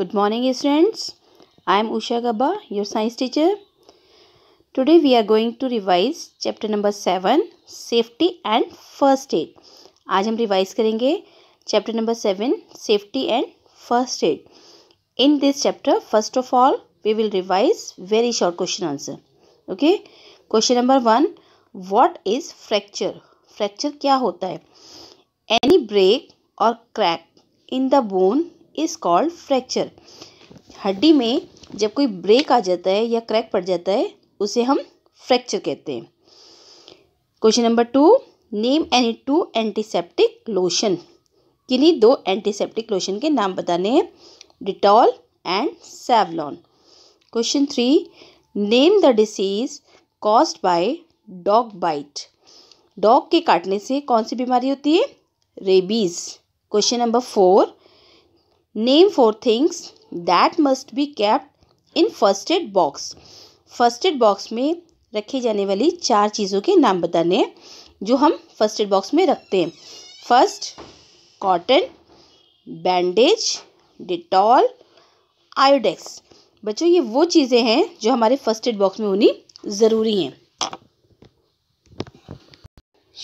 Good morning students. I am Usha Gaba, your science teacher. Today we are going to revise chapter number 7 safety and first aid. aaj hum revise karenge chapter number 7 safety and first aid. In this chapter first of all we will revise very short question answer. Okay? Question number 1 what is fracture? Fracture kya hota hai Any break or crack in the bone is called fracture हड्डी में जब कोई break आ जाता है या crack पड़ जाता है उसे हम फ्रैक्चर कहते हैं question number two name any two antiseptic lotion किन्हीं दो एंटीसेप्टिक लोशन के नाम बताने हैं Dettol and Savlon question three name the disease cause by dog bite dog के काटने से कौन सी बीमारी होती है rabies question number four name for things that must be kept in first aid box first aid box में रखे जाने वाली चार चीज़ों के नाम बताने हैं जो हम फर्स्ट एड बॉक्स में रखते हैं first cotton bandage Dettol Iodex बच्चों ये वो चीज़ें हैं जो हमारे फर्स्ट एड बॉक्स में होनी ज़रूरी हैं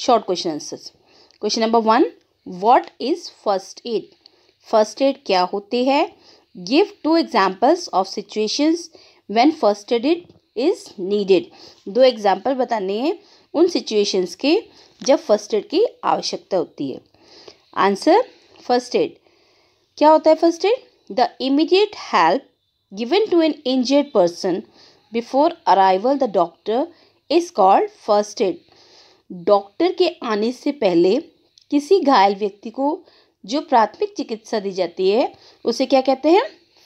short question answers question number one what is first aid first aid क्या होती है give two examples of situations when first aid is needed दो एग्जाम्पल बताने हैं उन सिचुएशंस के जब फर्स्ट एड की आवश्यकता होती है आंसर फर्स्ट एड क्या होता है first aid the immediate help given to an injured person before arrival the doctor is called first aid doctor के आने से पहले किसी घायल व्यक्ति को जो प्राथमिक चिकित्सा दी जाती है उसे क्या कहते हैं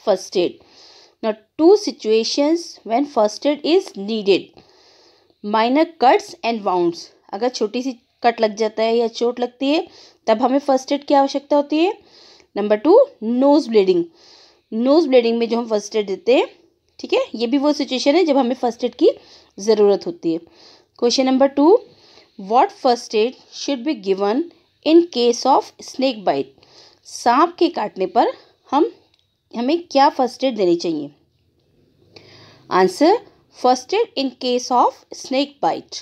first aid not two situations when first aid is needed minor cuts and wounds अगर छोटी सी कट लग जाता है या चोट लगती है तब हमें फर्स्ट एड की आवश्यकता होती है number two nose bleeding nose bleeding में जो हम फर्स्ट एड देते हैं ठीक है ये भी वो सिचुएशन है जब हमें फर्स्ट एड की ज़रूरत होती है question number two what first aid should be given in case of snake bite सांप के काटने पर हम हमें क्या फर्स्ट एड देनी चाहिए answer first aid in case of snake bite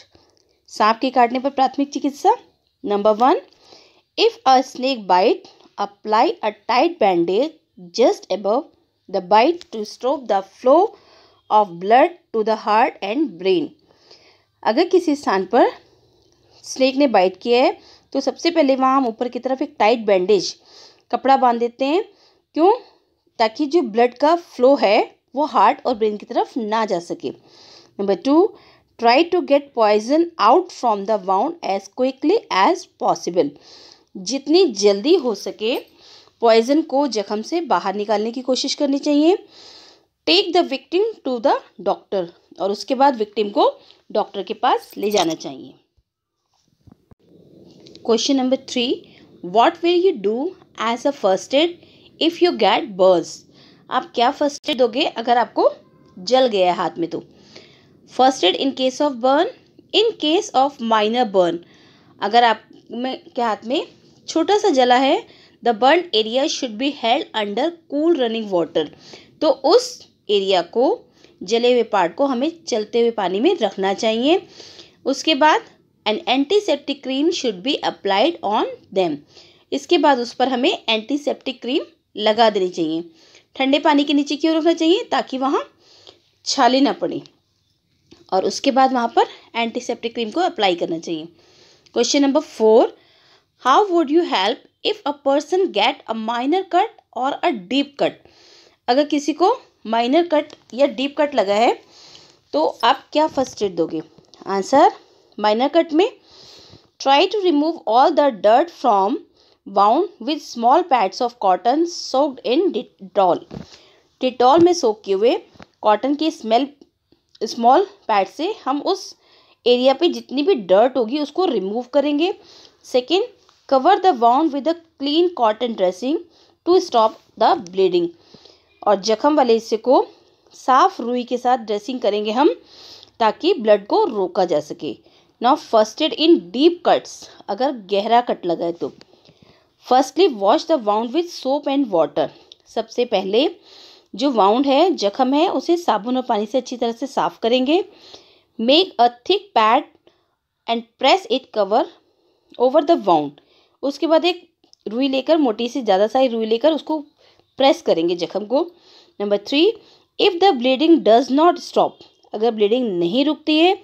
सांप के काटने पर प्राथमिक चिकित्सा number one if a snake bite apply a tight bandage just above the bite to stop the flow of blood to the heart and brain अगर किसी स्थान पर स्नेक ने बाइट किया है तो सबसे पहले वहाँ हम ऊपर की तरफ एक टाइट बैंडेज कपड़ा बांध देते हैं क्यों ताकि जो ब्लड का फ्लो है वो हार्ट और ब्रेन की तरफ ना जा सके number two try to get poison out from the wound as quickly as possible जितनी जल्दी हो सके पॉइजन को जख्म से बाहर निकालने की कोशिश करनी चाहिए take the victim to the doctor और उसके बाद विक्टिम को डॉक्टर के पास ले जाना चाहिए question number three what will you do as a first aid if you get burns? आप क्या फर्स्ट एड दोगे अगर आपको जल गया है हाथ में तो first aid in case of burn in case of minor burn अगर आप में के हाथ में छोटा सा जला है the burn area should be held under cool running water तो उस एरिया को जले हुए पार्ट को हमें चलते हुए पानी में रखना चाहिए उसके बाद and antiseptic cream should be applied on them इसके बाद उस पर हमें एंटीसेप्टिक क्रीम लगा देनी चाहिए ठंडे पानी के नीचे क्यों रखना चाहिए ताकि वहाँ छाले ना पड़े और उसके बाद वहाँ पर एंटीसेप्टिक क्रीम को अप्लाई करना चाहिए question number four how would you help if a person get a minor cut और अ डीप कट अगर किसी को माइनर कट या डीप कट लगा है तो आप क्या फर्स्ट एड दोगे आंसर माइनर कट में try to remove all the dirt from wound with small pads of cotton soaked in Dettol Dettol में सोक किए हुए कॉटन की स्मेल स्मॉल पैड से हम उस एरिया पे जितनी भी डर्ट होगी उसको रिमूव करेंगे second cover the wound with a clean cotton dressing to stop the bleeding और जख्म वाले हिस्से को साफ रुई के साथ ड्रेसिंग करेंगे हम ताकि ब्लड को रोका जा सके now first aid in deep cuts अगर गहरा कट लगा है तो firstly wash the wound with soap and water सबसे पहले जो वाउंड है जख्म है उसे साबुन और पानी से अच्छी तरह से साफ करेंगे make a thick pad and press it cover over the wound उसके बाद एक रुई लेकर मोटी से ज़्यादा सारी रुई लेकर उसको प्रेस करेंगे जख्म को number three if the bleeding does not stop अगर ब्लीडिंग नहीं रुकती है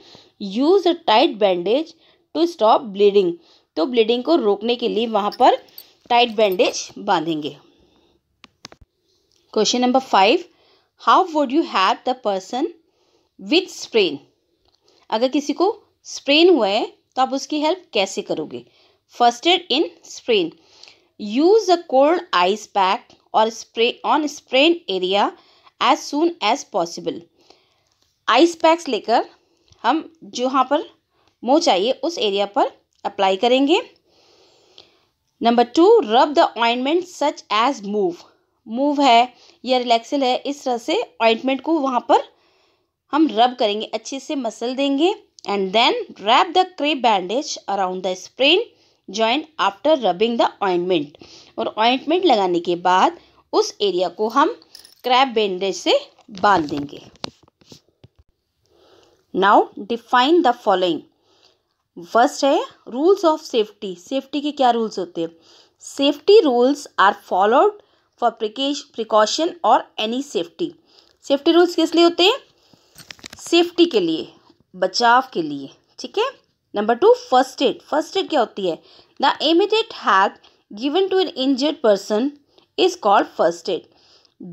use a tight bandage to stop bleeding तो ब्लीडिंग को रोकने के लिए वहाँ पर टाइट बैंडेज बांधेंगे question number five how would you have the person with sprain अगर किसी को स्प्रेन हुआ है तो आप उसकी हेल्प कैसे करोगे first aid in sprain use a cold ice pack और spray on sprain area as soon as possible ice packs लेकर हम जो जहाँ पर मो चाहिए उस एरिया पर अप्लाई करेंगे number two rub the ointment such as Moov Moov है या रिलैक्सल है इस तरह से ऑइंटमेंट को वहाँ पर हम रब करेंगे अच्छे से मसल देंगे and then wrap the crepe bandage around the sprain joint after rubbing the ointment और ऑइंटमेंट लगाने के बाद उस एरिया को हम क्रैप बैंडेज से बांध देंगे now define the following first है रूल्स ऑफ सेफ्टी सेफ्टी के क्या रूल्स होते हैं safety rules are followed for precaution और एनी सेफ्टी सेफ्टी रूल्स किस लिए होते हैं सेफ्टी के लिए बचाव के लिए ठीक है number two first aid first aid क्या होती है the immediate help given to an injured person is called first aid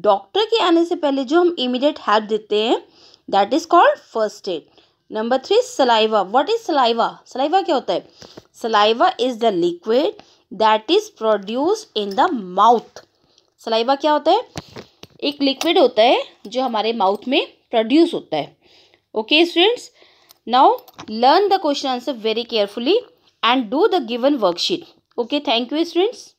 doctor के आने से पहले जो हम इमिडिएट हेल्प देते हैं that is called first aid number three saliva what is saliva saliva क्या होता है saliva is the liquid that is produce in the mouth saliva क्या होता है एक लिक्विड होता है जो हमारे माउथ में प्रोड्यूस होता है okay students now learn the question answer very carefully and do the given worksheet okay thank you students